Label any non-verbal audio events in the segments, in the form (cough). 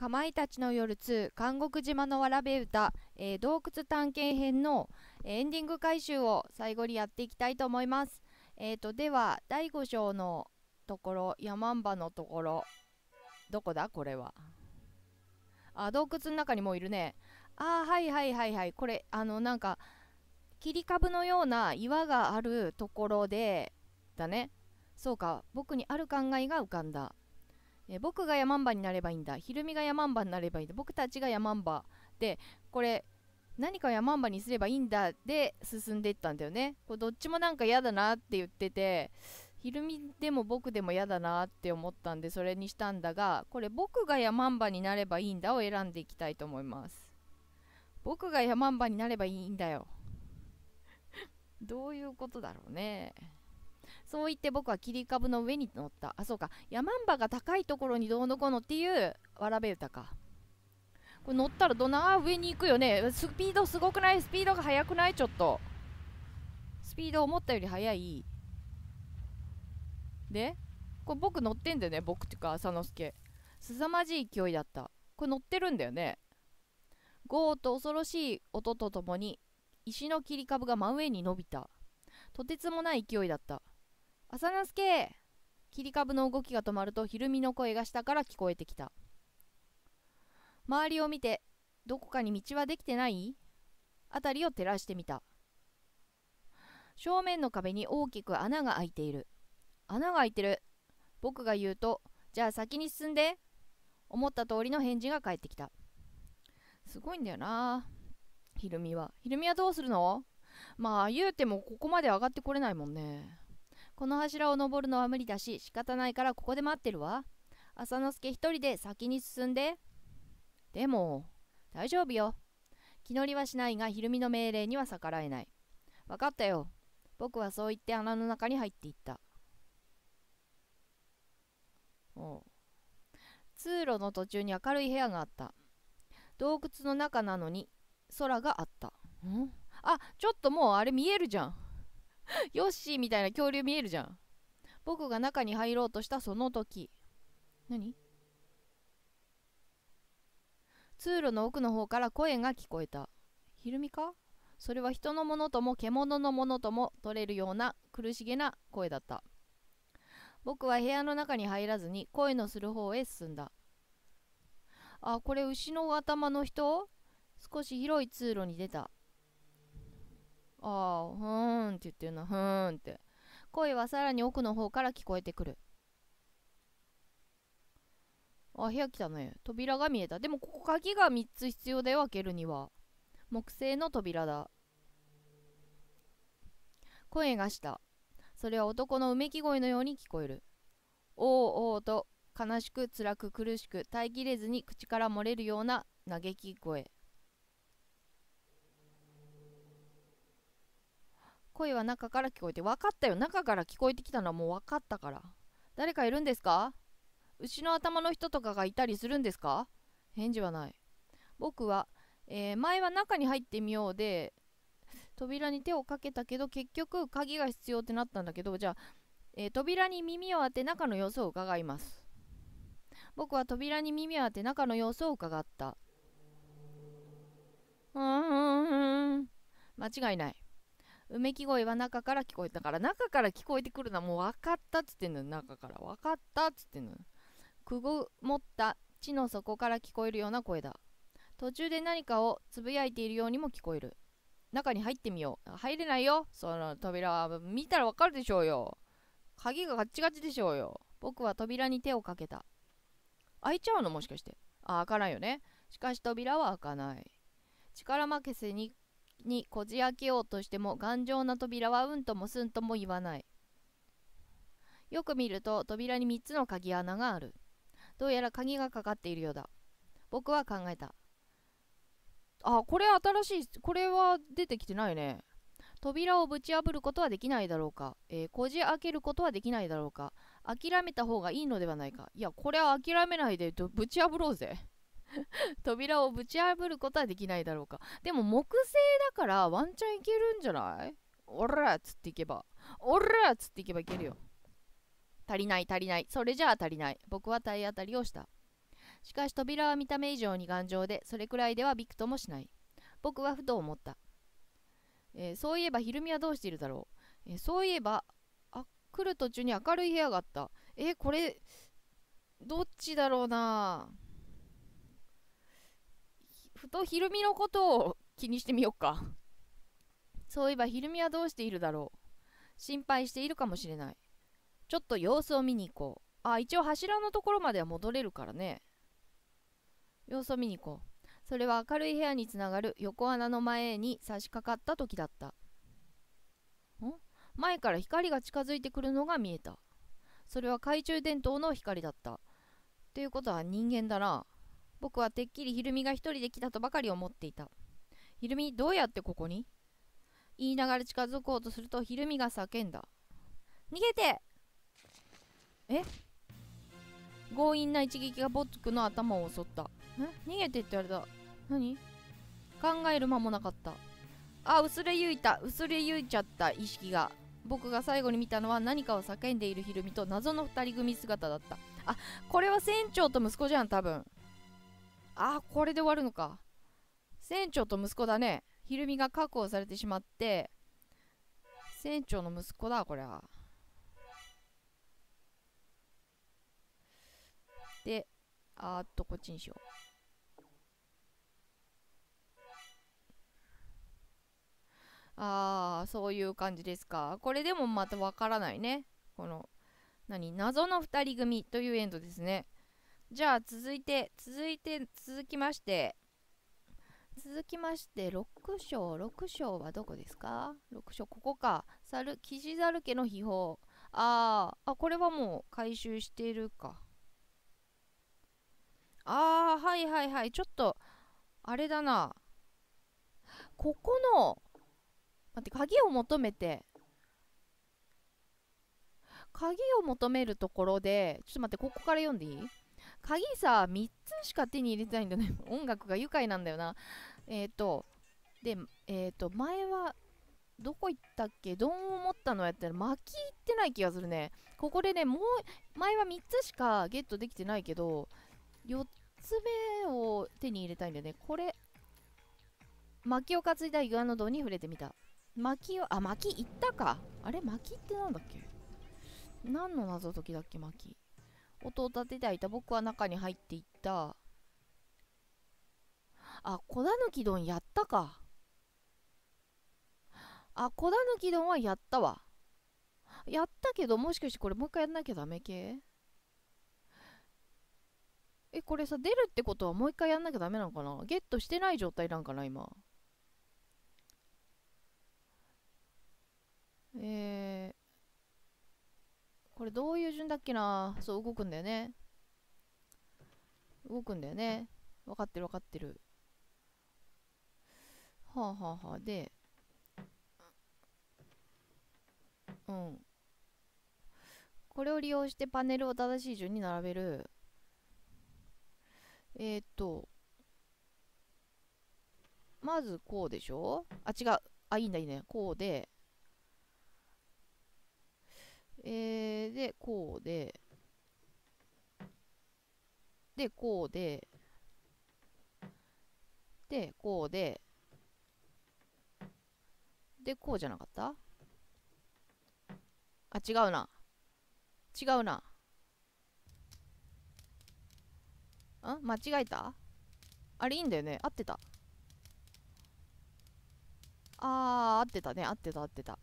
かまいたちの夜2監獄島のわらべ歌、えー、洞窟探検編のエンディング回収を最後にやっていきたいと思います。えーと、では第5章のところ山んばのところどこだこれはあ洞窟の中にもいるねあはいはいはいはいこれあのなんか切り株のような岩があるところでだねそうか僕にある考えが浮かんだえー、僕がヤマンバになればいいんだひるみがヤマンバになればいいんだ僕たちがヤマンバでこれ何かヤマンバにすればいいんだで進んでいったんだよねこれどっちもなんか嫌だなって言っててひるみでも僕でも嫌だなって思ったんでそれにしたんだがこれ僕がヤマンバになればいいんだを選んでいきたいと思います僕がヤマンバになればいいんだよどういうことだろうねそう言って僕は切り株の上に乗った。あ、そうか。山んばが高いところにどうのこうのっていうわらべ歌か。これ乗ったらどな上に行くよね。スピードすごくないスピードが速くないちょっと。スピード思ったより速い。で、これ僕乗ってんだよね。僕っていうか、浅野助。凄まじい勢いだった。これ乗ってるんだよね。ゴーと恐ろしい音とともに、石の切り株が真上に伸びた。とてつもない勢いだった。浅之助切り株の動きが止まるとひるみの声が下から聞こえてきた周りを見てどこかに道はできてない辺りを照らしてみた正面の壁に大きく穴が開いている穴が開いてる僕が言うとじゃあ先に進んで思った通りの返事が返ってきたすごいんだよなひるみはひるみはどうするのまあ言うてもここまで上がってこれないもんねこの柱を登るのは無理だし仕方ないからここで待ってるわ浅之助一人で先に進んででも大丈夫よ気乗りはしないがひるみの命令には逆らえない分かったよ僕はそう言って穴の中に入っていったお通路の途中に明るい部屋があった洞窟の中なのに空があったんあちょっともうあれ見えるじゃん (laughs) ヨッシーみたいな恐竜見えるじゃん。僕が中に入ろうとしたその時。何通路の奥の方から声が聞こえた。ひるみかそれは人のものとも獣のものとも取れるような苦しげな声だった。僕は部屋の中に入らずに声のする方へ進んだ。あ、これ牛の頭の人少し広い通路に出た。ああ、ふーんって言ってるな、ふーんって。声はさらに奥の方から聞こえてくる。あ、部屋来たね。扉が見えた。でもここ鍵が3つ必要だよ、開けるには。木製の扉だ。声がした。それは男のうめき声のように聞こえる。おうおうと、悲しく、辛く、苦しく、耐えきれずに口から漏れるような嘆き声。声は中から聞こえて分かったよ中から聞こえてきたのはもう分かったから誰かいるんですか牛の頭の人とかがいたりするんですか返事はない僕は、えー、前は中に入ってみようで扉に手をかけたけど結局鍵が必要ってなったんだけどじゃあ、えー、扉に耳を当て中の様子を伺います僕は扉に耳を当て中の様子を伺ったうん間違いないうめき声は中から聞こえたから、中から聞こえてくるのはもう分かったっつってんのよ、中から。分かったっつってんのくぐもった地の底から聞こえるような声だ。途中で何かをつぶやいているようにも聞こえる。中に入ってみよう。入れないよ。その扉は見たらわかるでしょうよ。鍵がガッチガチでしょうよ。僕は扉に手をかけた。開いちゃうのもしかして。あ、開かないよね。しかし扉は開かない。力負けせににこじ開けようとしても頑丈な扉はうんともすんとも言わないよく見ると扉に3つの鍵穴があるどうやら鍵がかかっているようだ僕は考えたあこれ新しいこれは出てきてないね扉をぶち破ることはできないだろうか、えー、こじ開けることはできないだろうか諦めた方がいいのではないかいやこれは諦めないでぶち破ろうぜ (laughs) 扉をぶち破ることはできないだろうか。でも木製だからワンチャンいけるんじゃないおらっつっていけば。おらっつっていけばいけるよ。足りない足りない。それじゃあ足りない。僕は体当たりをした。しかし扉は見た目以上に頑丈で、それくらいではびくともしない。僕はふと思った。えー、そういえば、ひるみはどうしているだろう。えー、そういえば、あ、来る途中に明るい部屋があった。えー、これ、どっちだろうなあふとひるみのことを気にしてみよっか。そういえばひるみはどうしているだろう。心配しているかもしれない。ちょっと様子を見に行こう。あ、一応柱のところまでは戻れるからね。様子を見に行こう。それは明るい部屋につながる横穴の前に差し掛かった時だった。ん前から光が近づいてくるのが見えた。それは懐中電灯の光だった。ということは人間だな。僕はてっきりひるみが一人で来たとばかり思っていた。ひるみ、どうやってここに言いながら近づこうとするとひるみが叫んだ。逃げてえ強引な一撃がボツクの頭を襲った。え逃げてって言われた。何考える間もなかった。あ、薄れゆいた。薄れゆいちゃった、意識が。僕が最後に見たのは何かを叫んでいるひるみと謎の2人組姿だった。あ、これは船長と息子じゃん、多分。あ、これで終わるのか。船長と息子だね。ひるみが確保されてしまって、船長の息子だ、これはで、あーっと、こっちにしよう。あー、そういう感じですか。これでもまたわからないね。この、何謎の2人組というエンドですね。じゃあ続いて続いて続きまして続きまして6章6章はどこですか ?6 章ここか猿ザル家の秘宝ああこれはもう回収しているかああはいはいはいちょっとあれだなここの待って鍵を求めて鍵を求めるところでちょっと待ってここから読んでいい鍵さ、3つしか手に入れてないんだね。(laughs) 音楽が愉快なんだよな。えっ、ー、と、で、えっ、ー、と、前は、どこ行ったっけドンを持ったのやったら巻き行ってない気がするね。ここでね、もう、前は3つしかゲットできてないけど、4つ目を手に入れたいんだよね。これ、薪を担いだイグアノドに触れてみた。薪を、あ、薪行ったか。あれ薪ってなんだっけ何の謎解きだっけき音を立てていた僕は中に入っていったあ小だぬき丼やったかあ小だぬき丼はやったわやったけどもしかしてこれもう一回やんなきゃダメ系えこれさ出るってことはもう一回やんなきゃダメなのかなゲットしてない状態なんかな今えー、これどういう順だっけなそう、動くんだよね。動くんだよね。分かってる分かってる。はあはあはあ。で、うん。これを利用してパネルを正しい順に並べる。えー、っと、まずこうでしょあ、違う。あ、いいんだいいね。こうで、えー、で、こうで、で、こうで、で、こうで、で、こうじゃなかったあ、違うな。違うな。ん間違えたあれいいんだよね合ってた。あー、合ってたね。合ってた合ってた。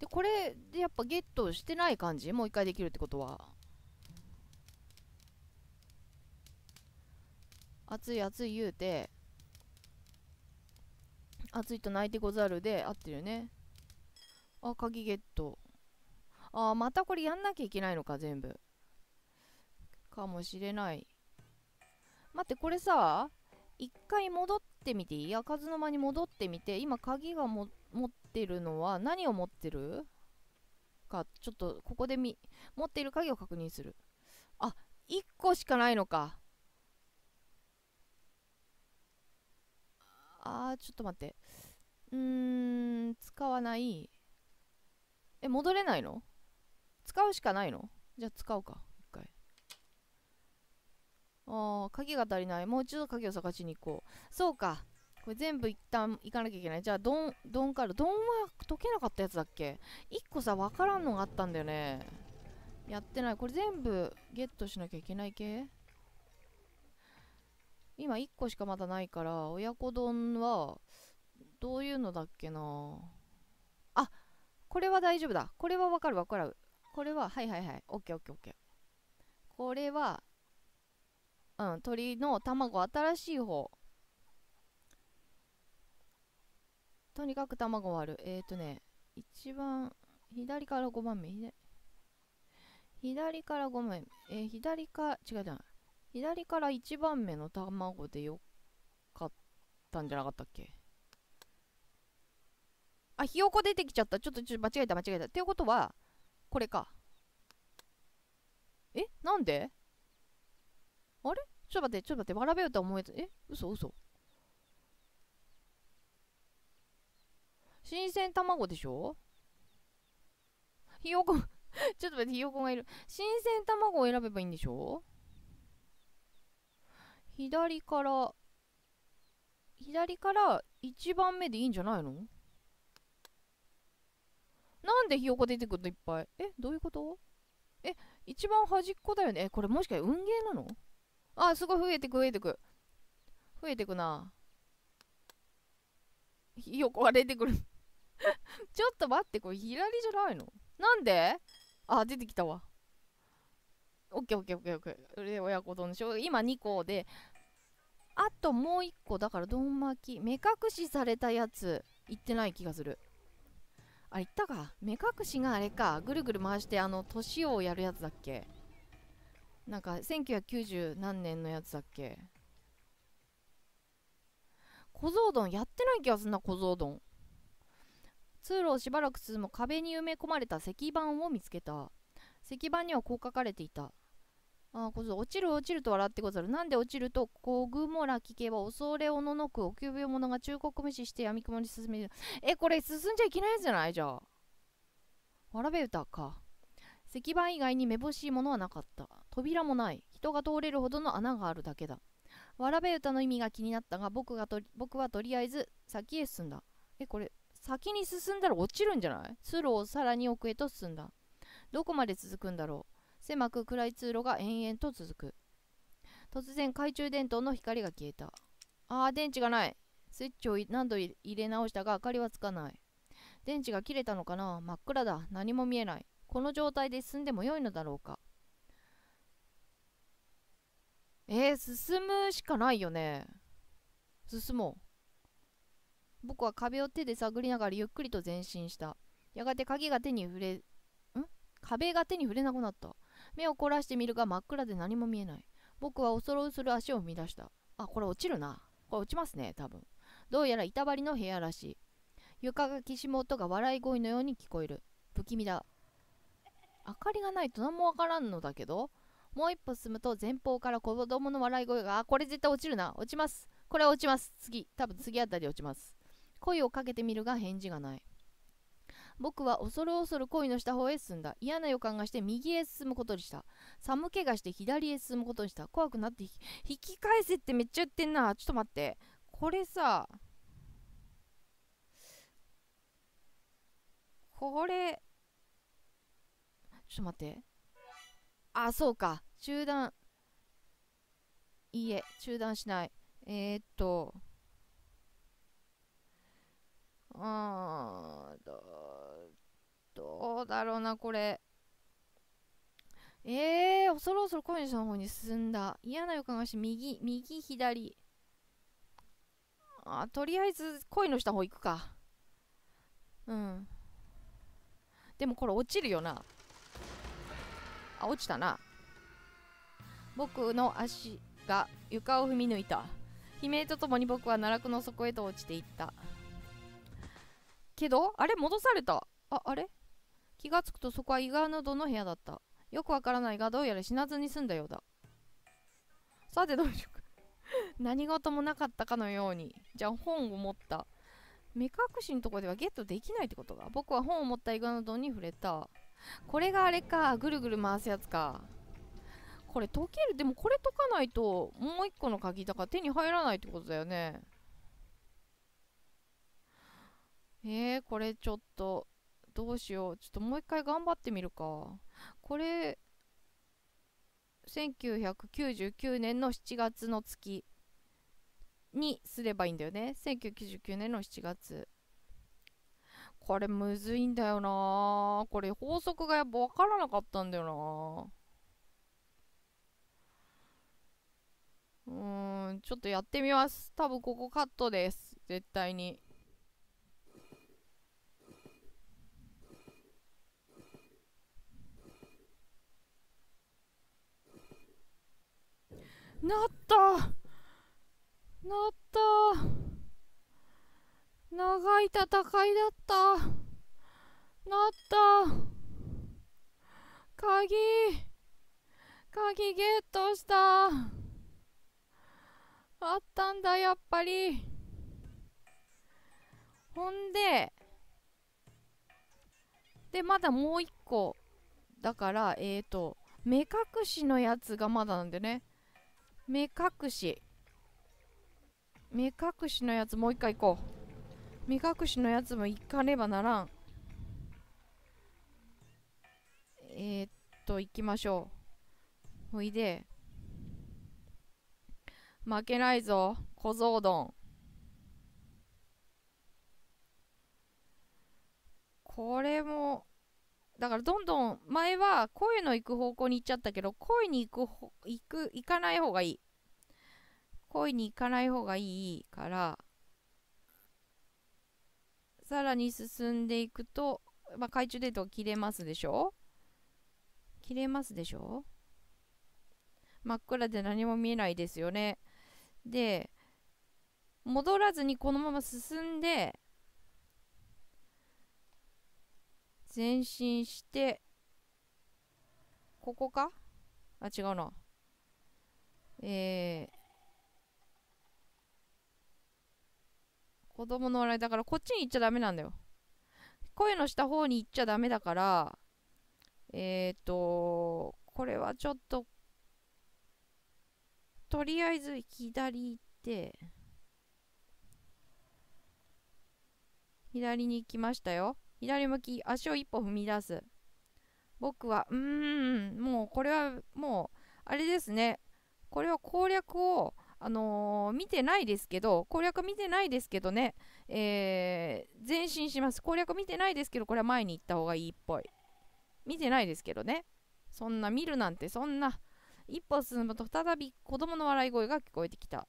でこれでやっぱゲットしてない感じもう一回できるってことは熱い熱い言うて熱いと泣いてござるで合ってるよねあ鍵ゲットあまたこれやんなきゃいけないのか全部かもしれない待ってこれさ一回戻ってみていい開かずの間に戻ってみて今鍵がも持っってるのは何を持ってるか、ちょっとここでみ持っている鍵を確認する。あ、1個しかないのか。あー、ちょっと待って。うーん、使わない。え、戻れないの使うしかないのじゃあ使うか。ああ、鍵が足りない。もう一度鍵を探しに行こう。そうか。これ全部一旦行かなきゃいけない。じゃあ、ドン、ドンカル。ドンは解けなかったやつだっけ一個さ、わからんのがあったんだよね。やってない。これ全部ゲットしなきゃいけない系今一個しかまだないから、親子丼は、どういうのだっけなあ、これは大丈夫だ。これはわかるわかる。これは、はいはいはい。オッケーオッケーオッケー。これは、うん、鳥の卵、新しい方。とにかく卵割る。えっ、ー、とね、一番、左から5番目。左から5枚えー、左か、違うじゃない。左から1番目の卵でよかったんじゃなかったっけあ、ひよこ出てきちゃった。ちょっと、ちょっと間違えた、間違えた。っていうことは、これか。えなんであれちょっと待って、ちょっと待って、わらべ歌思えた。え嘘嘘。新鮮卵でしょひよこ (laughs) ちょっと待って、ひよこがいる。新鮮卵を選べばいいんでしょ左から、左から1番目でいいんじゃないのなんでひよこ出てくるのいっぱい。え、どういうことえ、一番端っこだよね。え、これもしかして運ゲーなのあ、すごい増えてく増えてく。増えてくな。ひよこが出てくる (laughs) ちょっと待って、これ左じゃないのなんであ、出てきたわ。オッケーオッケーオッケーオッケー。で、親子丼でしょ。今2個で。あともう1個、だからどん巻き。目隠しされたやつ、いってない気がする。あ、いったか。目隠しがあれか。ぐるぐる回して、あの、年をやるやつだっけ。なんか、1990何年のやつだっけ。小僧丼、やってない気がするな、小僧丼。通路をしばらく進む壁に埋め込まれた石板を見つけた石板にはこう書かれていたああ、こそ落ちる落ちると笑ってござる。なんで落ちると、こぐもら聞けば恐れおののく、お急病者が忠告無視して闇雲に進める。え、これ進んじゃいけないやつじゃないじゃあ。わらべ歌か。石板以外にめぼしいものはなかった。扉もない。人が通れるほどの穴があるだけだ。わらべ歌の意味が気になったが、僕がと僕はとりあえず先へ進んだ。え、これ、先に進んだら落ちるんじゃない通路をさらに奥へと進んだ。どこまで続くんだろう狭く暗い通路が延々と続く。突然懐中電灯の光が消えた。ああ、電池がない。スイッチを何度入れ直したが明かりはつかない。電池が切れたのかな真っ暗だ。何も見えない。この状態で進んでも良いのだろうかえー、進むしかないよね。進もう。僕は壁を手で探りながらゆっくりと前進した。やがて鍵が手に触れ、ん壁が手に触れなくなった。目を凝らしてみるが真っ暗で何も見えない。僕は恐る恐る足を踏み出した。あ、これ落ちるな。これ落ちますね、多分。どうやら板張りの部屋らしい。床がきしむ音が笑い声のように聞こえる。不気味だ。明かりがないと何もわからんのだけど。もう一歩進むと前方から子供の笑い声が、あ、これ絶対落ちるな。落ちます。これは落ちます。次。多分次あたり落ちます。声をかけてみるが返事がない。僕は恐る恐る恋の下方へ進んだ。嫌な予感がして右へ進むことにした。寒気がして左へ進むことにした。怖くなって引き返せってめっちゃ言ってんな。ちょっと待って。これさ、これ、ちょっと待って。あ、そうか。中断。いいえ、中断しない。えー、っと。うんど、うだろうな、これ。えー、ろるそろ小西さんの方に進んだ。嫌な予感がして、右、右、左。あ、とりあえず、恋の下方行くか。うん。でもこれ落ちるよな。あ、落ちたな。僕の足が床を踏み抜いた。悲鳴とともに僕は奈落の底へと落ちていった。けどあれ戻されたああれ気がつくとそこは伊賀のどの部屋だったよくわからないがどうやら死なずに済んだようださてどうしようか (laughs) 何事もなかったかのようにじゃあ本を持った目隠しのとこではゲットできないってことか僕は本を持ったイグアノドンに触れたこれがあれかぐるぐる回すやつかこれ解けるでもこれ解かないともう一個の鍵だから手に入らないってことだよねえー、これちょっと、どうしよう。ちょっともう一回頑張ってみるか。これ、1999年の7月の月にすればいいんだよね。1999年の7月。これむずいんだよなこれ法則がやっぱ分からなかったんだよなうん、ちょっとやってみます。多分ここカットです。絶対に。なったなった長い戦いだったなった鍵鍵ゲットしたあったんだやっぱりほんででまだもう一個だからえっ、ー、と目隠しのやつがまだなんでね目隠し目隠しのやつもう一回行こう目隠しのやつも行かねばならんえー、っと行きましょうほいで負けないぞ小僧丼これもだからどんどん前は声の行く方向に行っちゃったけど声に行く行く行かない方がいい声に行かない方がいいからさらに進んでいくと、まあ、懐中電灯切れますでしょ切れますでしょ真っ暗で何も見えないですよねで戻らずにこのまま進んで前進して、ここかあ、違うな。えー、子供の笑いだからこっちに行っちゃダメなんだよ。声のした方に行っちゃダメだから、えっ、ー、と、これはちょっと、とりあえず左行って、左に行きましたよ。左向き、足を一歩踏み出す。僕は、うーん、もうこれはもう、あれですね。これは攻略を、あのー、見てないですけど、攻略見てないですけどね、えー、前進します。攻略見てないですけど、これは前に行った方がいいっぽい。見てないですけどね。そんな見るなんて、そんな。一歩進むと再び子供の笑い声が聞こえてきた。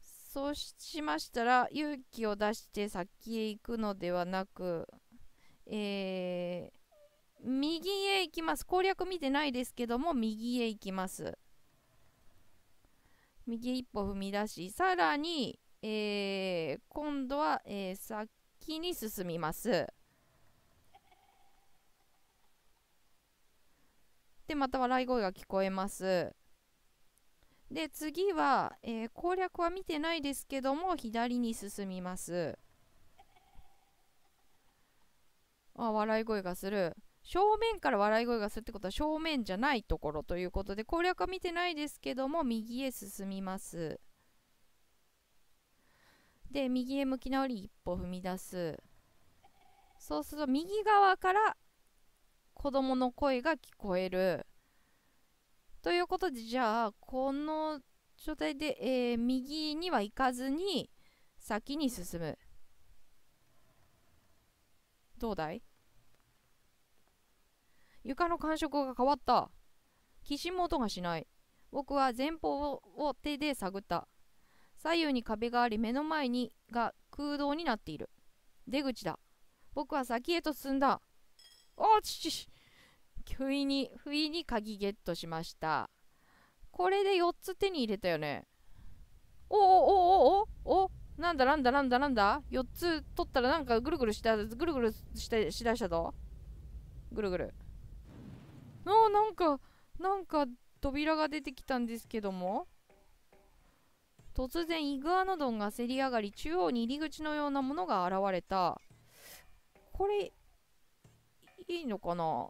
そうしましたら、勇気を出して先へ行くのではなく、えー、右へ行きます。攻略見てないですけども、右へ行きます。右一歩踏み出し、さらに、えー、今度は、えー、先に進みます。で、また笑い声が聞こえます。で、次は、えー、攻略は見てないですけども、左に進みます。あ笑い声がする正面から笑い声がするってことは正面じゃないところということで攻略は見てないですけども右へ進みますで右へ向き直り一歩踏み出すそうすると右側から子供の声が聞こえるということでじゃあこの状態で、えー、右には行かずに先に進むどうだい床の感触が変わった。きしむ音がしない。僕は前方を手で探った。左右に壁があり目の前にが空洞になっている。出口だ。僕は先へと進んだ。おちちし不意に、不意に鍵ゲットしました。これで4つ手に入れたよね。おおおおおおなんだなんだなんだなんだ ?4 つ取ったらなんかぐるぐるした、ぐるぐるして、しだしたぞ。ぐるぐる。あなんかなんか扉が出てきたんですけども突然イグアノドンがせり上がり中央に入り口のようなものが現れたこれいいのかな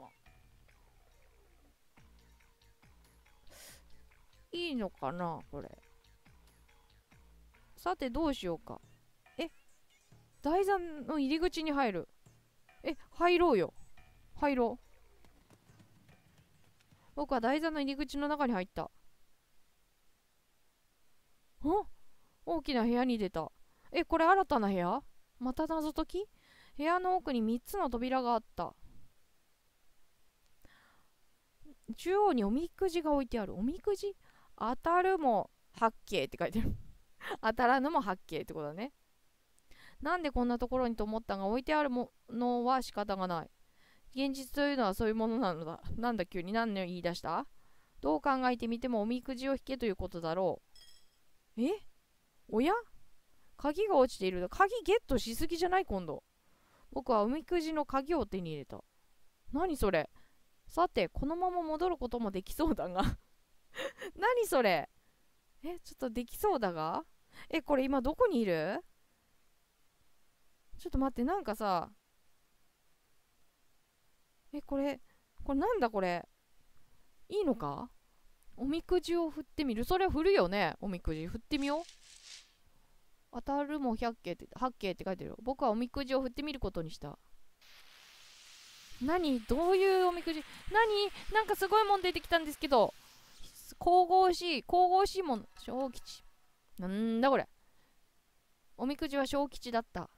いいのかなこれさてどうしようかえ台座の入り口に入るえ入ろうよ入ろう僕は台座の入り口の中に入った。ん大きな部屋に出た。え、これ新たな部屋また謎解き部屋の奥に3つの扉があった。中央におみくじが置いてある。おみくじ当たるも八景って書いてある当たらぬも八景ってことだね。なんでこんなところにと思ったが置いてあるものは仕方がない。現実というのはそういうものなのだ。なんだ急に何を言い出したどう考えてみてもおみくじを引けということだろう。えおや鍵が落ちている。鍵ゲットしすぎじゃない今度。僕はおみくじの鍵を手に入れた。何それさて、このまま戻ることもできそうだが (laughs) 何それえ、ちょっとできそうだがえ、これ今どこにいるちょっと待って、なんかさ、えこれこれなんだこれいいのかおみくじを振ってみるそれは振るよねおみくじ振ってみよう当たるも100景って8景って書いてる僕はおみくじを振ってみることにした何どういうおみくじ何なんかすごいもん出てきたんですけど神々しい神々しいもん小吉なんだこれおみくじは小吉だった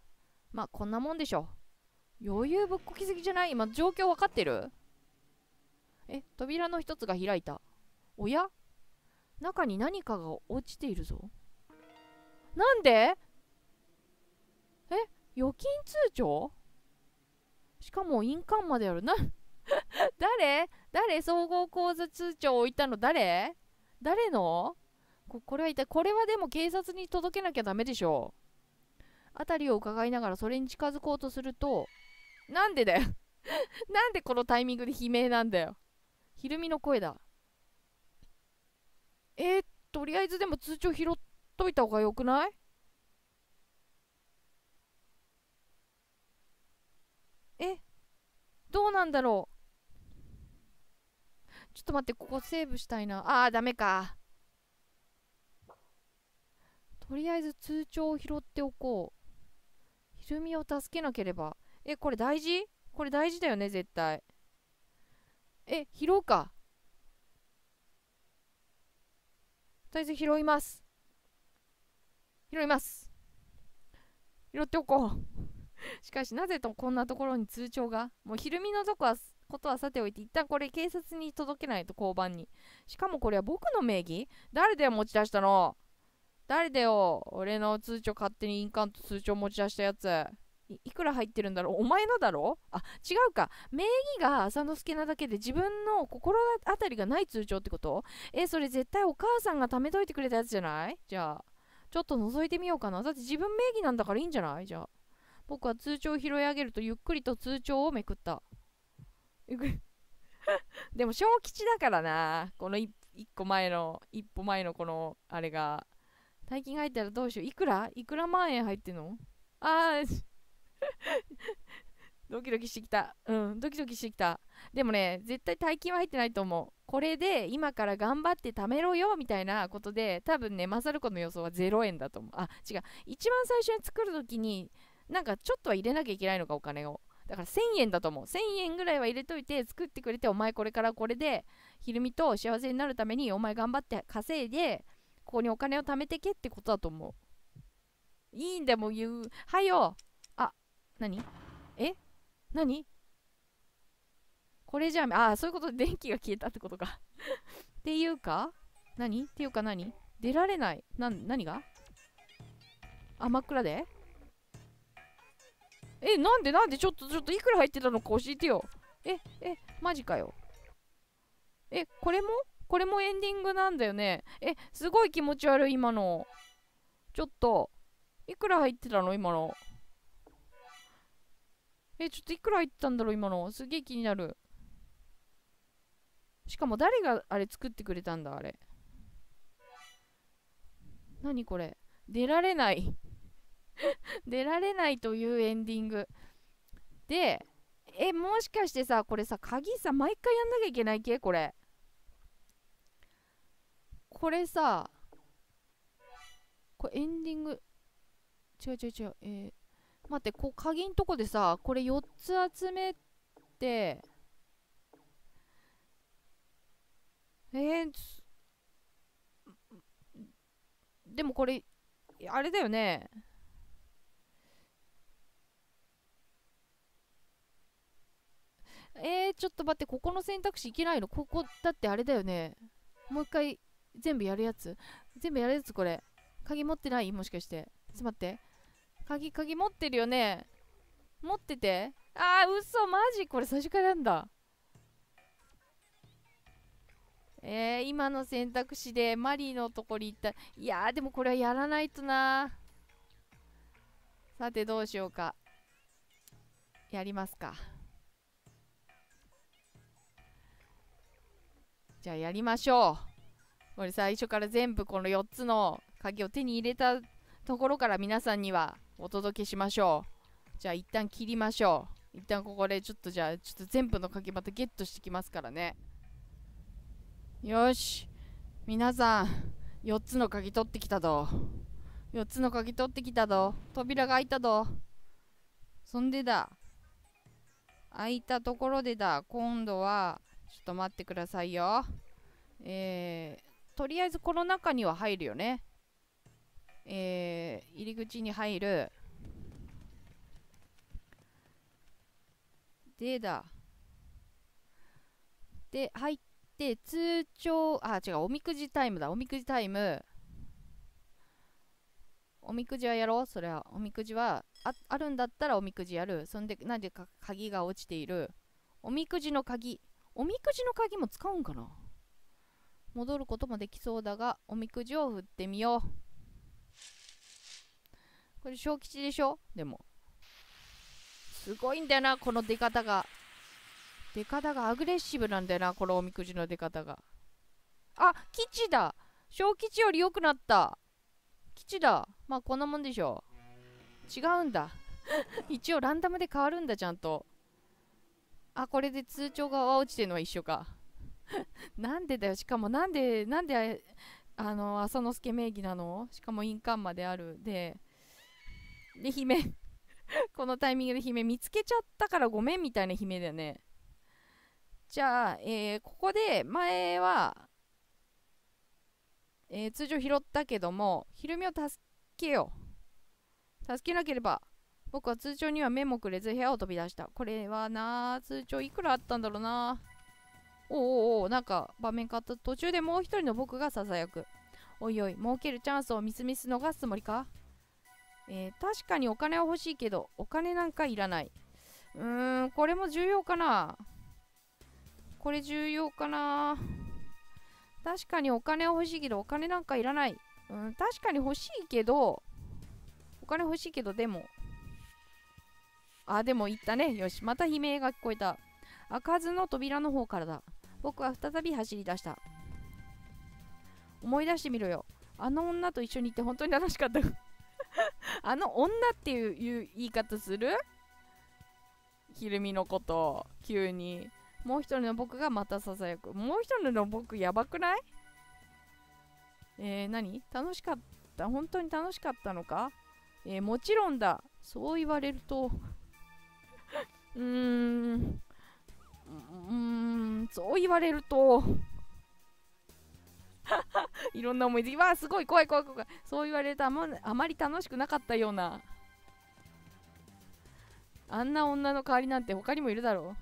まあこんなもんでしょう余裕ぶっこきすぎじゃない今状況わかってるえ扉の一つが開いたおや中に何かが落ちているぞなんでえ預金通帳しかも印鑑まであるな (laughs) 誰誰総合口座通帳置いたの誰誰のここれは一体これはでも警察に届けなきゃダメでしょ辺りを伺いながらそれに近づこうとするとなんでだよ (laughs) なんでこのタイミングで悲鳴なんだよひるみの声だえー、とりあえずでも通帳拾っといた方がよくないえどうなんだろうちょっと待って、ここセーブしたいな。ああ、ダメか。とりあえず通帳を拾っておこう。ひるみを助けなければ。え、これ大事これ大事だよね、絶対。え、拾うか。とりあえず拾います。拾います。拾っておこう。(laughs) しかし、なぜとこんなところに通帳がもう昼見みのぞくはことはさておいて、一旦これ警察に届けないと交番に。しかもこれは僕の名義誰だよ、持ち出したの誰だよ、俺の通帳勝手に印鑑と通帳持ち出したやつ。いくら入ってるんだろうお前のだろあ違うか名義が浅野助なだけで自分の心当たりがない通帳ってことえそれ絶対お母さんが貯めといてくれたやつじゃないじゃあちょっと覗いてみようかなだって自分名義なんだからいいんじゃないじゃあ僕は通帳を拾い上げるとゆっくりと通帳をめくった (laughs) でも小吉だからなこの一個前の一歩前のこのあれが大金入ったらどうしよういくらいくら万円入ってんのああ (laughs) ドキドキしてきた。うん、ドキドキしてきた。でもね、絶対大金は入ってないと思う。これで今から頑張って貯めろよみたいなことで、多分ね、勝る子の予想は0円だと思う。あ、違う。一番最初に作るときに、なんかちょっとは入れなきゃいけないのか、お金を。だから1000円だと思う。1000円ぐらいは入れといて、作ってくれて、お前これからこれで、ひるみと幸せになるために、お前頑張って稼いで、ここにお金を貯めてけってことだと思う。いいんだもう言う。はよ何え何これじゃあ、あそういうことで電気が消えたってことかっていうか何っていうか何出られない。な、何があ、真っ暗でえ、なんでなんでちょっとちょっといくら入ってたのか教えてよ。え、え、マジかよ。え、これもこれもエンディングなんだよね。え、すごい気持ち悪い今の。ちょっと、いくら入ってたの今の。え、ちょっといくら入ったんだろう、今の。すげえ気になる。しかも誰があれ作ってくれたんだ、あれ。何これ。出られない (laughs) 出られないというエンディング。で、え、もしかしてさ、これさ、鍵さ、毎回やんなきゃいけない系これ。これさ、これエンディング。違う違う違う。えー待ってこう鍵んとこでさこれ4つ集めてえー、でもこれあれだよねえー、ちょっと待ってここの選択肢いけないのここだってあれだよねもう一回全部やるやつ全部やるやつこれ鍵持ってないもしかしてちょっと待って鍵、鍵持ってるよね持っててああ嘘マジこれ最初からなんだ。えー、今の選択肢でマリーのとこに行った。いやー、でもこれはやらないとなさて、どうしようか。やりますか。じゃあ、やりましょう。これ最初から全部この4つの鍵を手に入れたところから皆さんにはお届けしましょうじゃあ一旦切りましょう一旦ここでちょっとじゃあちょっと全部の鍵またゲットしてきますからねよし皆さん4つの鍵取ってきたぞ4つの鍵取ってきたぞ扉が開いたぞそんでだ開いたところでだ今度はちょっと待ってくださいよえー、とりあえずこの中には入るよねえー、入り口に入るでだで入って通帳あ違うおみくじタイムだおみくじタイムおみくじはやろうそれはおみくじはああるんだったらおみくじやるそんでなんでか鍵が落ちているおみくじの鍵おみくじの鍵も使うんかな戻ることもできそうだがおみくじを振ってみようこれ小吉でしょでも。すごいんだよな、この出方が。出方がアグレッシブなんだよな、このおみくじの出方が。あ、吉だ小吉より良くなった吉だまあこんなもんでしょう。違うんだ。(laughs) 一応ランダムで変わるんだ、ちゃんと。あ、これで通帳が落ちてるのは一緒か。(laughs) なんでだよ、しかもなんで、なんで、あの、浅之助名義なのしかも印鑑まである。で、で姫 (laughs) このタイミングで姫見つけちゃったからごめんみたいな姫だよねじゃあ、えー、ここで前は、えー、通常拾ったけどもひるみを助けよう助けなければ僕は通帳には目もくれず部屋を飛び出したこれはな通帳いくらあったんだろうなおおおなんか場面変わった途中でもう一人の僕がささやくおいおい儲けるチャンスをみすみす逃すつもりかえー、確かにお金は欲しいけど、お金なんかいらない。うーん、これも重要かなこれ重要かな確かにお金は欲しいけど、お金なんかいらない。うん、確かに欲しいけど、お金欲しいけど、でも。あ、でも行ったね。よし、また悲鳴が聞こえた。開かずの扉の方からだ。僕は再び走り出した。思い出してみろよ。あの女と一緒に行って本当に楽しかった。(laughs) あの女っていう言い方するひるみのこと急にもう一人の僕がまたささやくもう一人の僕やばくないえー何、何楽しかった本当に楽しかったのかえー、もちろんだそう言われると (laughs) うーんうーんそう言われると (laughs) いろんな思い出わあすごい怖い怖い怖いそう言われるとあまり楽しくなかったようなあんな女の代わりなんて他にもいるだろ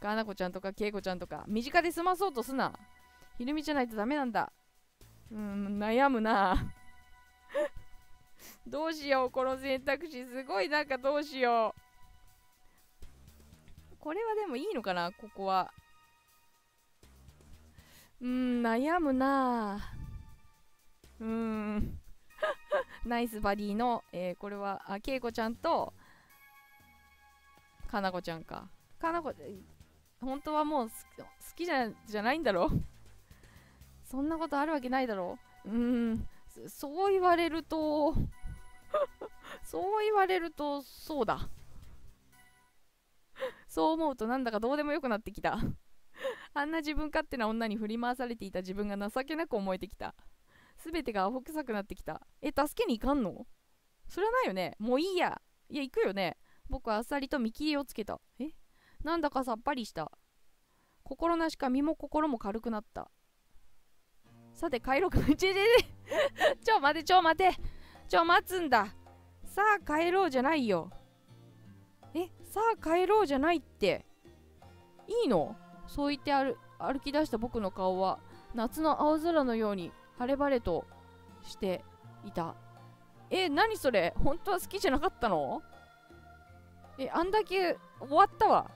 うかなこちゃんとかけいこちゃんとか身近で済まそうとすなひるみじゃないとダメなんだうん悩むな (laughs) どうしようこの選択肢すごいなんかどうしようこれはでもいいのかなここはうん悩むなうん (laughs) ナイスバディの、えー、これはあけいこちゃんとかなこちゃんかかなこ本当はもう好きじゃじゃないんだろそんなことあるわけないだろううんそう言われると (laughs) そう言われるとそうだそう思うとなんだかどうでもよくなってきたあんな自分勝手な女に振り回されていた自分が情けなく思えてきた全てがアホ臭くなってきたえ助けに行かんのそれはないよねもういいやいや行くよね僕はあっさりと見切りをつけたえなんだかさっぱりした心なしか身も心も軽くなったさて帰ろうか (laughs) ちょちちょ待てちょ待てちょ待つんださあ帰ろうじゃないよえさあ帰ろうじゃないっていいのそう言って歩き出した僕の顔は夏の青空のように晴れ晴れとしていたえ何それ本当は好きじゃなかったのえあんだけ終わったわ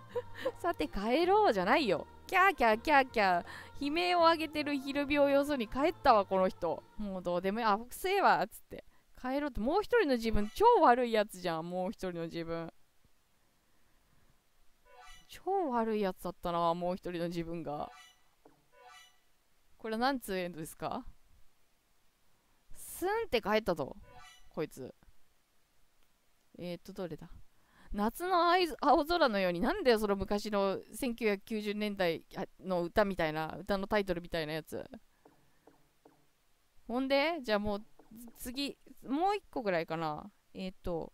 (laughs) さて帰ろうじゃないよキャーキャーキャーキャー悲鳴を上げてる昼日をよそに帰ったわこの人もうどうでもいいあくせえわっつって帰ろうってもう一人の自分超悪いやつじゃんもう一人の自分超悪いやつだったな、もう一人の自分が。これ何つうエンドですかスンって帰ったぞ。こいつ。えー、っと、どれだ夏の青空のように、なんだよ、その昔の1990年代の歌みたいな、歌のタイトルみたいなやつ。ほんで、じゃあもう、次、もう一個ぐらいかな。えー、っと、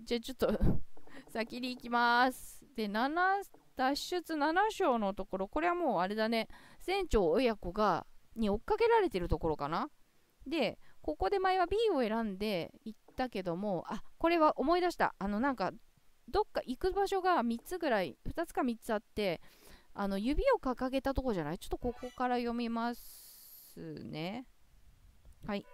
じゃあちょっと (laughs) 先に行きます。で7脱出7章のところこれはもうあれだね船長親子がに追っかけられてるところかなでここで前は B を選んで行ったけどもあこれは思い出したあのなんかどっか行く場所が3つぐらい2つか3つあってあの指を掲げたとこじゃないちょっとここから読みますねはい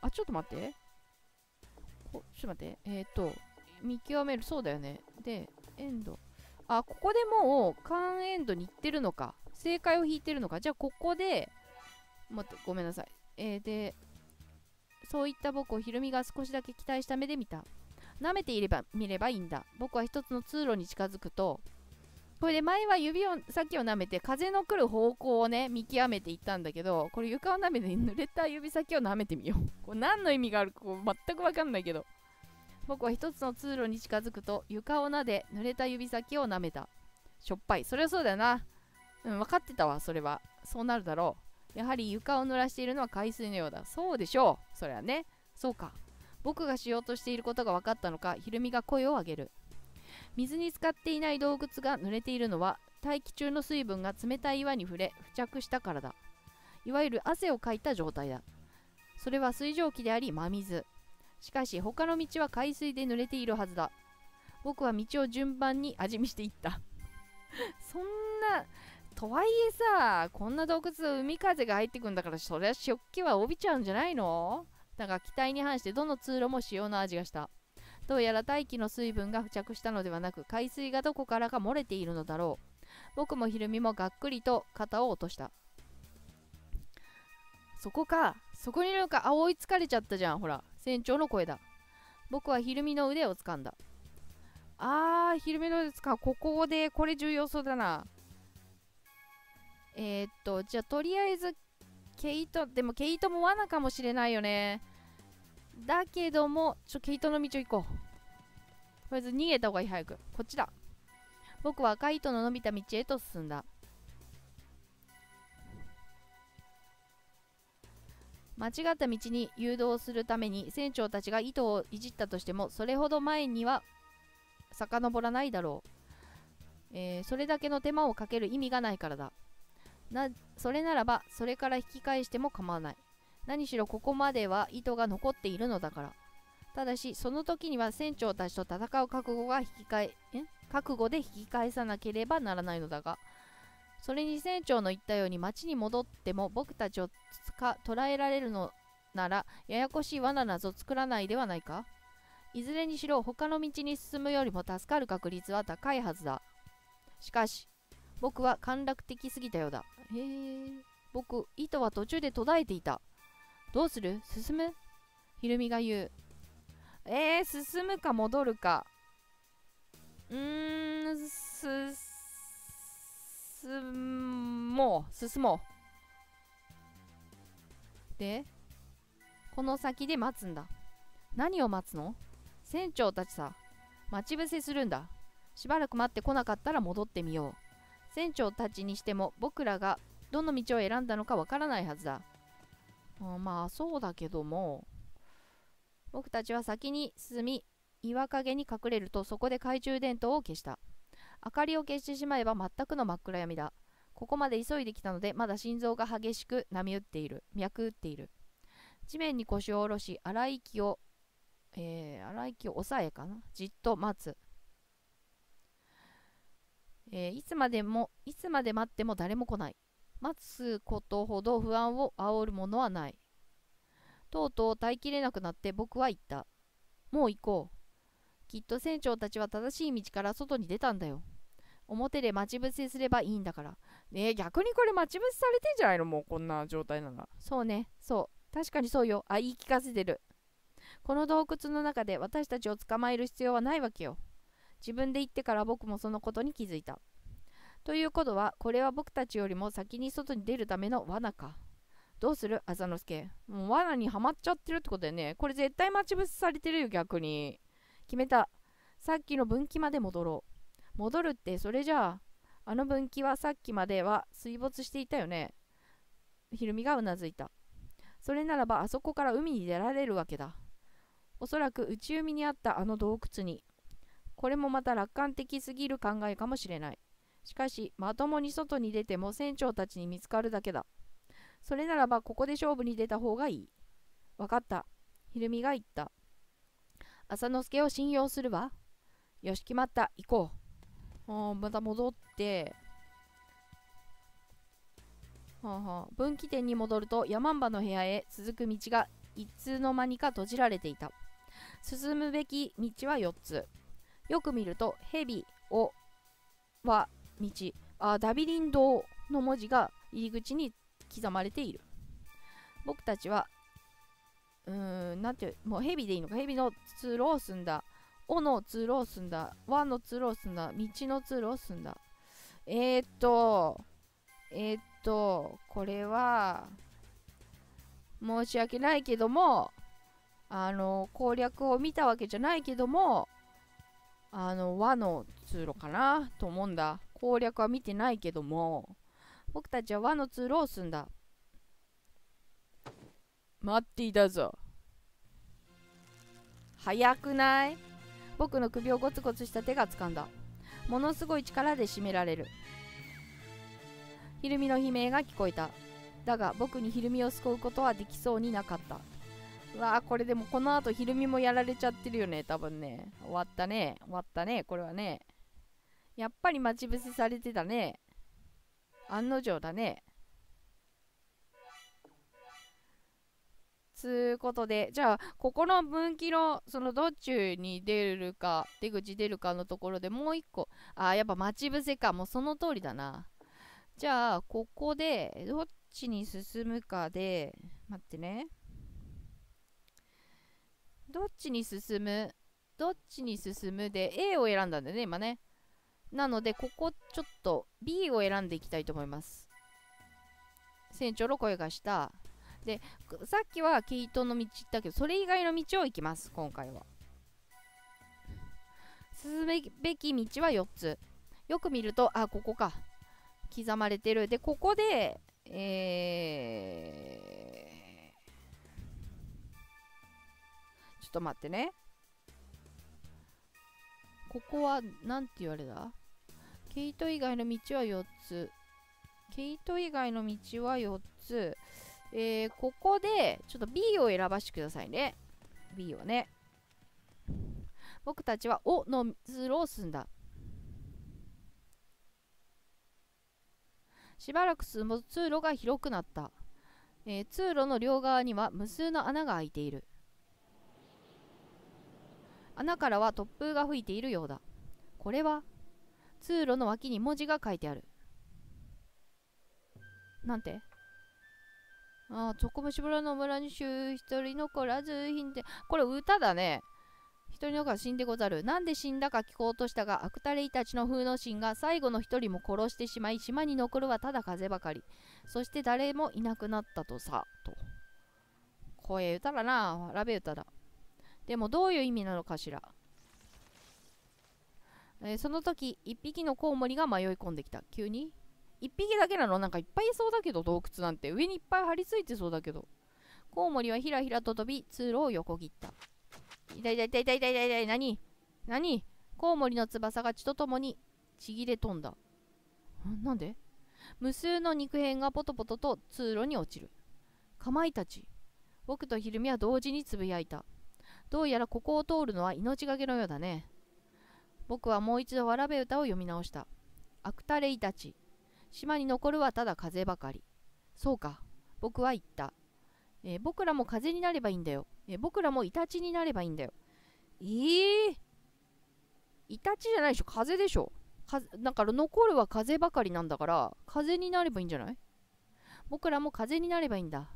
あちょっと待ってちょっと待って。えっ、ー、と、見極める。そうだよね。で、エンド。あ、ここでもう、カーンエンドに行ってるのか。正解を引いてるのか。じゃあ、ここで、待って、ごめんなさい。えー、で、そういった僕をひるみが少しだけ期待した目で見た。舐めていれば、見ればいいんだ。僕は一つの通路に近づくと、これで前は指を先を舐めて風の来る方向をね見極めていったんだけどこれ床を舐めて濡れた指先を舐めてみよう (laughs) これ何の意味があるか全く分かんないけど僕は一つの通路に近づくと床を撫で濡れた指先を舐めたしょっぱいそれはそうだよなうん分かってたわそれはそうなるだろうやはり床を濡らしているのは海水のようだそうでしょうそれはねそうか僕がしようとしていることが分かったのかひるみが声を上げる水に浸かっていない洞窟が濡れているのは大気中の水分が冷たい岩に触れ付着したからだいわゆる汗をかいた状態だそれは水蒸気であり真水しかし他の道は海水で濡れているはずだ僕は道を順番に味見していった (laughs) そんなとはいえさこんな洞窟海風が入ってくんだからそりゃ食器は帯びちゃうんじゃないのだが期待に反してどの通路も塩の味がしたどうやら大気の水分が付着したのではなく海水がどこからか漏れているのだろう僕もひるみもがっくりと肩を落としたそこかそこにいるのかあ追いつかれちゃったじゃんほら船長の声だ僕はひるみの腕を掴んだあーひるみの腕つかここでこれ重要そうだなえー、っとじゃあとりあえず毛糸でも毛糸も罠かもしれないよねだけども、ちょ、毛糸の道を行こう。とりあえず逃げた方がいい、早く。こっちだ。僕は赤い糸の伸びた道へと進んだ。間違った道に誘導するために船長たちが糸をいじったとしてもそれほど前には遡らないだろう、えー、それだけの手間をかける意味がないからだなそれならばそれから引き返しても構わない何しろここまでは糸が残っているのだからただしその時には船長たちと戦う覚悟が引き換ええ覚悟で引き返さなければならないのだがそれに船長の言ったように町に戻っても僕たちを捕らえられるのならややこしい罠など作らないではないかいずれにしろ他の道に進むよりも助かる確率は高いはずだしかし僕は陥落的すぎたようだへえ僕糸は途中で途絶えていたどうする進むひるみが言う。えー、進むか戻るか。うーん、す、す、もう、進もう。で、この先で待つんだ。何を待つの船長たちさ、待ち伏せするんだ。しばらく待ってこなかったら戻ってみよう。船長たちにしても僕らがどの道を選んだのかわからないはずだ。うん、まあそうだけども僕たちは先に進み岩陰に隠れるとそこで懐中電灯を消した明かりを消してしまえば全くの真っ暗闇だここまで急いできたのでまだ心臓が激しく波打っている脈打っている地面に腰を下ろし荒い息を、えー、荒い息を抑えかなじっと待つ、えー、いつまでもいつまで待っても誰も来ない待つことほど不安を煽るものはない。とうとう耐えきれなくなって僕は言った。もう行こう。きっと船長たちは正しい道から外に出たんだよ。表で待ち伏せすればいいんだから。ねえ、逆にこれ待ち伏せされてんじゃないのもうこんな状態なら。そうね、そう。確かにそうよ。あ、言い聞かせてる。この洞窟の中で私たちを捕まえる必要はないわけよ。自分で言ってから僕もそのことに気づいた。ということは、これは僕たちよりも先に外に出るための罠か。どうする浅之助。もう罠にはまっちゃってるってことだよね。これ絶対待ち伏せされてるよ、逆に。決めた。さっきの分岐まで戻ろう。戻るって、それじゃあ、あの分岐はさっきまでは水没していたよね。ひるみがうなずいた。それならば、あそこから海に出られるわけだ。おそらく内海にあったあの洞窟に。これもまた楽観的すぎる考えかもしれない。しかし、まともに外に出ても船長たちに見つかるだけだ。それならば、ここで勝負に出た方がいい。わかった。ひるみが言った。浅之助を信用するわ。よし、決まった。行こう。あまた戻って。はあはあ、分岐点に戻ると山ばの部屋へ続く道がいつの間にか閉じられていた進むべき道は4つよく見ると蛇をは道あダビリン堂の文字が入り口に刻まれている僕たちはうーんなんてもう蛇でいいのか蛇の通路を進んだ尾の通路を進んだ輪の通路を進んだ道の通路を進んだえー、っとえー、っとこれは申し訳ないけどもあの攻略を見たわけじゃないけどもあの和の通路かなと思うんだ攻略は見てないけども僕たちは和の通路を進んだ待っていたぞ早くない僕の首をゴツゴツした手が掴んだものすごい力で締められるひるみの悲鳴が聞こえただが僕にひるみを救うことはできそうになかったうわあこれでもこの後ひるみもやられちゃってるよね多分ね終わったね終わったねこれはねやっぱり待ち伏せされてたね。案の定だね。つうことで、じゃあ、ここの分岐の、その、どっちに出るか、出口出るかのところでもう一個。あ、やっぱ待ち伏せか。もうその通りだな。じゃあ、ここで、どっちに進むかで、待ってね。どっちに進むどっちに進むで A を選んだんだよね、今ね。なので、ここちょっと B を選んでいきたいと思います。船長の声がした。で、さっきは毛糸の道行ったけど、それ以外の道を行きます、今回は。進むべき道は4つ。よく見ると、あ、ここか。刻まれてる。で、ここで、えー、ちょっと待ってね。ここは、なんて言われた毛糸以外の道は4つ。毛糸以外の道は4つ。えー、ここで、ちょっと B を選ばしてくださいね。B をね。僕たちは、おの通路を進んだ。しばらく進む通路が広くなった。えー、通路の両側には無数の穴が開いている。穴からは突風が吹いているようだ。これは通路の脇に文字が書いてあるなんてああ、チョコムシ村の村に衆一人残らずひんて」これ歌だね。一人残らず死んでござる。なんで死んだか聞こうとしたが、アクタレイたちの風の神が最後の一人も殺してしまい、島に残るはただ風ばかり。そして誰もいなくなったとさ、と。声歌だな。ラベ歌だ。でもどういう意味なのかしら。えー、その時1匹のコウモリが迷い込んできた急に1匹だけなのなんかいっぱいいそうだけど洞窟なんて上にいっぱい張り付いてそうだけどコウモリはひらひらと飛び通路を横切った痛い痛い痛い痛い痛い痛い何何コウモリの翼が血とともにちぎれ飛んだんなんで無数の肉片がポトポトと通路に落ちるかまいたち僕とひるみは同時につぶやいたどうやらここを通るのは命がけのようだね僕はもう一度わらべ歌を読み直した。アクタレイたち。島に残るはただ風ばかり。そうか。僕は言った。えー、僕らも風になればいいんだよ。えー、僕らもイタチになればいいんだよ。えー、イタチじゃないでしょ。風でしょ。だから残るは風ばかりなんだから、風になればいいんじゃない僕らも風になればいいんだ。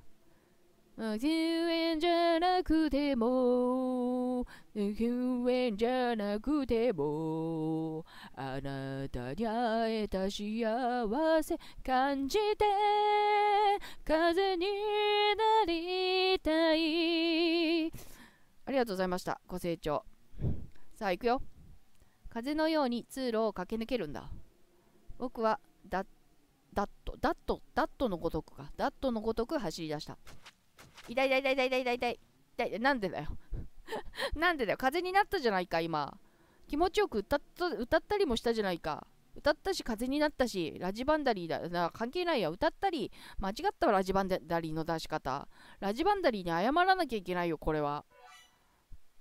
救援じゃなくても、救援じゃなくても、あなたに会えた幸せ感じて、風になりたい。ありがとうございました。ご清聴。さあ、行くよ。風のように通路を駆け抜けるんだ。僕は、だ、だっと、だっと、だっとのごとくか。だっとのごとく走り出した。痛い痛い痛い痛い痛い痛い痛い痛いなんでだよ (laughs) なんでだよ風になったじゃないか今気持ちよく歌った歌ったりもしたじゃないか歌ったし風になったしラジバンダリーだだ関係ないや歌ったり間違ったラジバンダリーの出し方ラジバンダリーに謝らなきゃいけないよこれは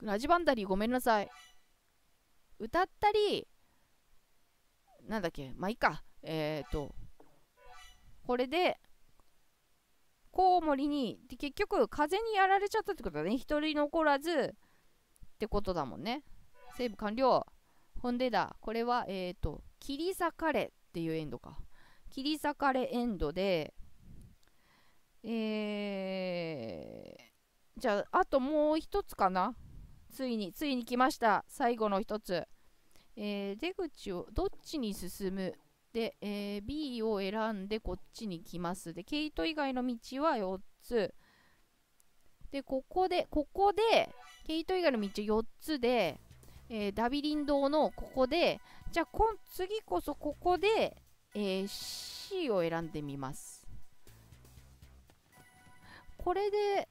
ラジバンダリーごめんなさい歌ったりなんだっけまあいいかえっ、ー、とこれでコウモリにで結局風にやられちゃったってことだね一人残らずってことだもんねセーブ完了ほんでだこれはえっ、ー、と切り裂かれっていうエンドか切り裂かれエンドでえー、じゃああともう一つかなついについに来ました最後の一つ、えー、出口をどっちに進むで、えー、B を選んでこっちに来ます。で、ケイト以外の道は4つ。で、ここで、ここで、ケイト以外の道4つで、えー、ダビリン堂のここで、じゃあこ次こそここで、えー、C を選んでみます。これで、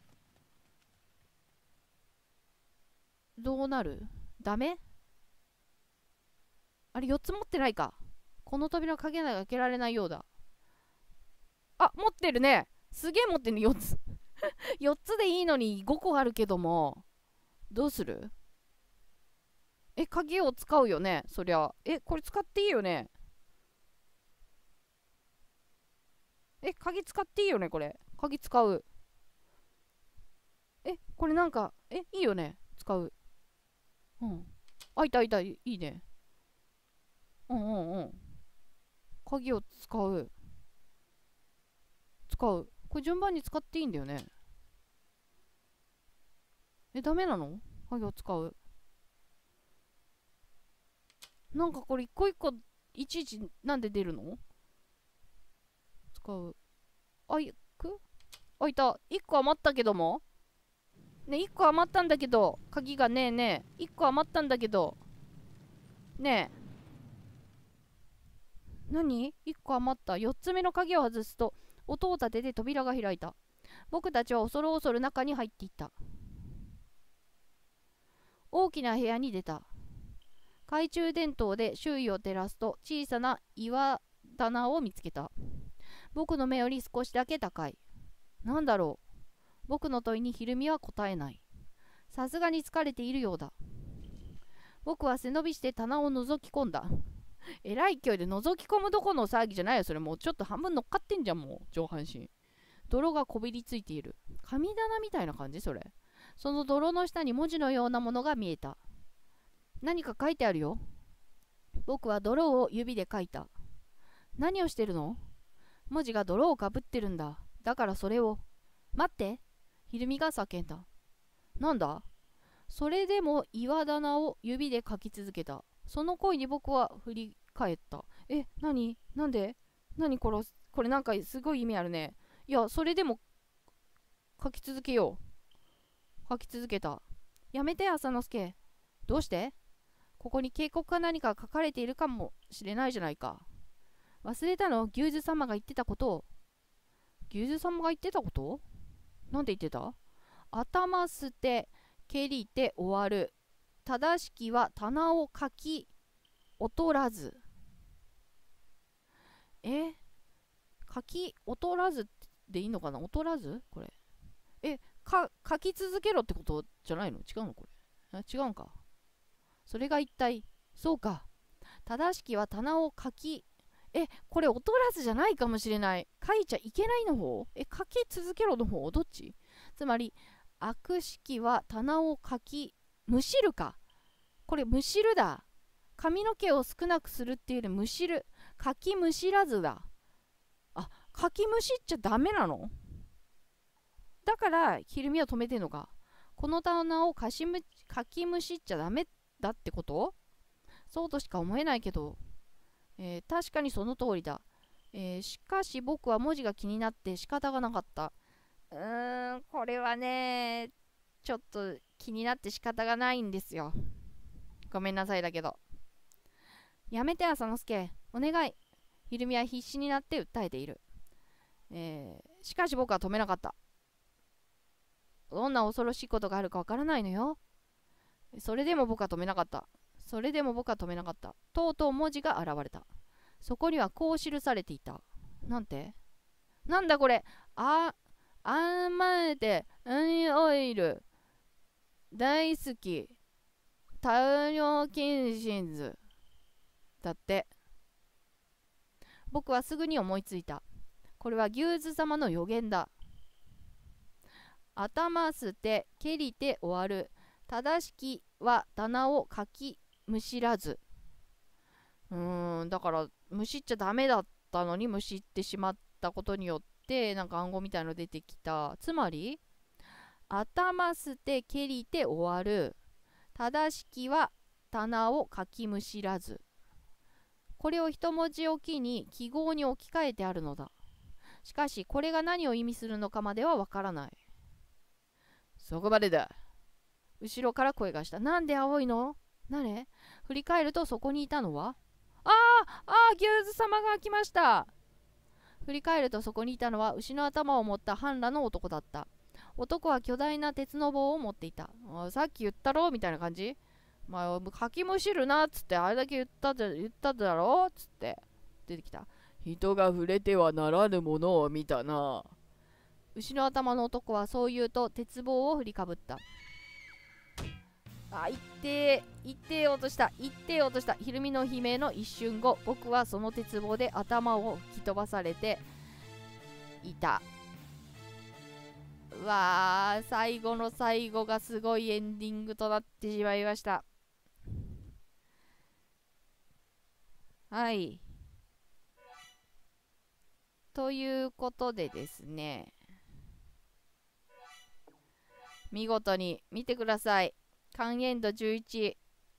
どうなるダメあれ4つ持ってないか。この扉かけない開けられないようだあ持ってるねすげえ持ってるね4つ4 (laughs) つでいいのに5個あるけどもどうするえ鍵を使うよねそりゃえこれ使っていいよねえ鍵使っていいよねこれ鍵使うえこれなんかえいいよね使ううんあいたいたいいねうんうんうん鍵を使う。使う。これ順番に使っていいんだよね。え、ダメなの鍵を使う。なんかこれ一個一個、いちいちなんで出るの使う。あ、いくあ、いた。一個余ったけどもね、一個余ったんだけど、鍵がねえねえ。一個余ったんだけど、ねえ。何 ?1 個余った。4つ目の鍵を外すと、音を立てて扉が開いた。僕たちは恐る恐る中に入っていった。大きな部屋に出た。懐中電灯で周囲を照らすと小さな岩棚を見つけた。僕の目より少しだけ高い。なんだろう。僕の問いにひるみは答えない。さすがに疲れているようだ。僕は背伸びして棚を覗き込んだ。(laughs) えらい勢いで覗き込むどこの騒ぎじゃないよそれもうちょっと半分乗っかってんじゃんもう上半身泥がこびりついている神棚みたいな感じそれその泥の下に文字のようなものが見えた何か書いてあるよ僕は泥を指で書いた何をしてるの文字が泥をかぶってるんだだからそれを待ってひるみが叫んだなんだそれでも岩棚を指で書き続けたその声に僕は振り返った。え、何なんで何これ、これなんかすごい意味あるね。いや、それでも、書き続けよう。書き続けた。やめて、浅之助。どうしてここに警告か何か書かれているかもしれないじゃないか。忘れたの牛頭様が言ってたことを。牛頭様が言ってたことなんて言ってた頭捨て、蹴りて終わる。正しきは棚を書き劣らずえかき劣らずでいいのかな劣らずこれえか書き続けろってことじゃないの違うのこれ違うんかそれが一体そうか正しきは棚を書きえこれ劣らずじゃないかもしれない書いちゃいけないの方え書き続けろの方どっちつまり悪しきは棚を書きむしるかこれむしるだ髪の毛を少なくするっていうよりむしるかきむしらずだあかきむしっちゃダメなのだからひるみは止めてんのかこの棚をかしむかきむしっちゃダメだってことそうとしか思えないけど、えー、確かにその通りだ、えー、しかし僕は文字が気になって仕方がなかったうーんこれはねちょっと気になって仕方がないんですよごめんなさいだけどやめて浅之助お願いひるみは必死になって訴えているえー、しかし僕は止めなかったどんな恐ろしいことがあるかわからないのよそれでも僕は止めなかったそれでも僕は止めなかったとうとう文字が現れたそこにはこう記されていたなんてなんだこれああんまえてうんオイル大好きタ尿ニョ図だって僕はすぐに思いついたこれは牛頭様の予言だ頭捨て蹴りて終わる正しきは棚をかきむしらずうーんだからむしっちゃダメだったのにむしってしまったことによってなんか暗号みたいの出てきたつまり頭捨て蹴りて終わる正しきは棚をかきむしらずこれを一文字おきに記号に置き換えてあるのだしかしこれが何を意味するのかまではわからないそこまでだ後ろから声がしたなんで青いの誰振り返るとそこにいたのはああああギューズ様が来ました振り返るとそこにいたのは牛の頭を持った半裸の男だった男は巨大な鉄の棒を持っていた。さっき言ったろみたいな感じまあ、かきむしるなっつって、あれだけ言ったじゃ、言っただろっつって、出てきた。人が触れてはならぬものを見たな。牛の頭の男はそう言うと、鉄棒を振りかぶった。あ、っ一定、一定落とした、一定落とした。ひるみの悲鳴の一瞬後、僕はその鉄棒で頭を吹き飛ばされていた。わー、最後の最後がすごいエンディングとなってしまいました。はい。ということでですね、見事に、見てください。還エンド11、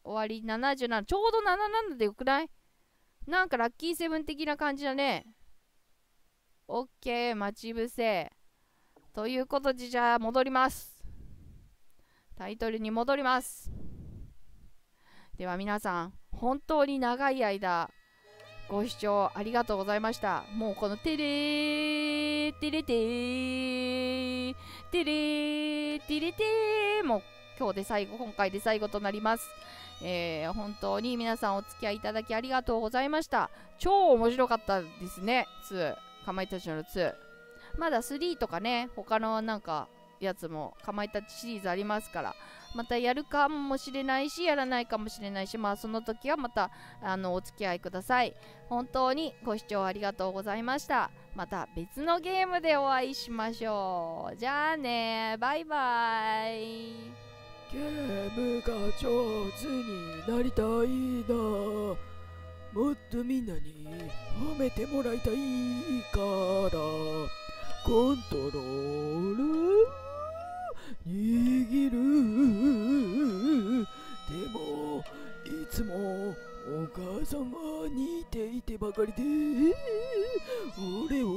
終わり77、ちょうど77でよくないなんかラッキーセブン的な感じだね。オッケー、待ち伏せ。ということで、じゃあ戻ります。タイトルに戻ります。では皆さん、本当に長い間、ご視聴ありがとうございました。もうこのテレー、テレテー、テレー、テレテーも今日で最後、今回で最後となります。えー、本当に皆さんお付き合いいただきありがとうございました。超面白かったですね、2。かまいたちの2。まだ3とかね他のなんかやつもかまいたちシリーズありますからまたやるかもしれないしやらないかもしれないしまあその時はまたあのお付き合いください本当にご視聴ありがとうございましたまた別のゲームでお会いしましょうじゃあねバイバイゲームが上手になりたいなもっとみんなに褒めてもらいたいからコントロール握るでもいつもお母さんが似ていてばかりで俺を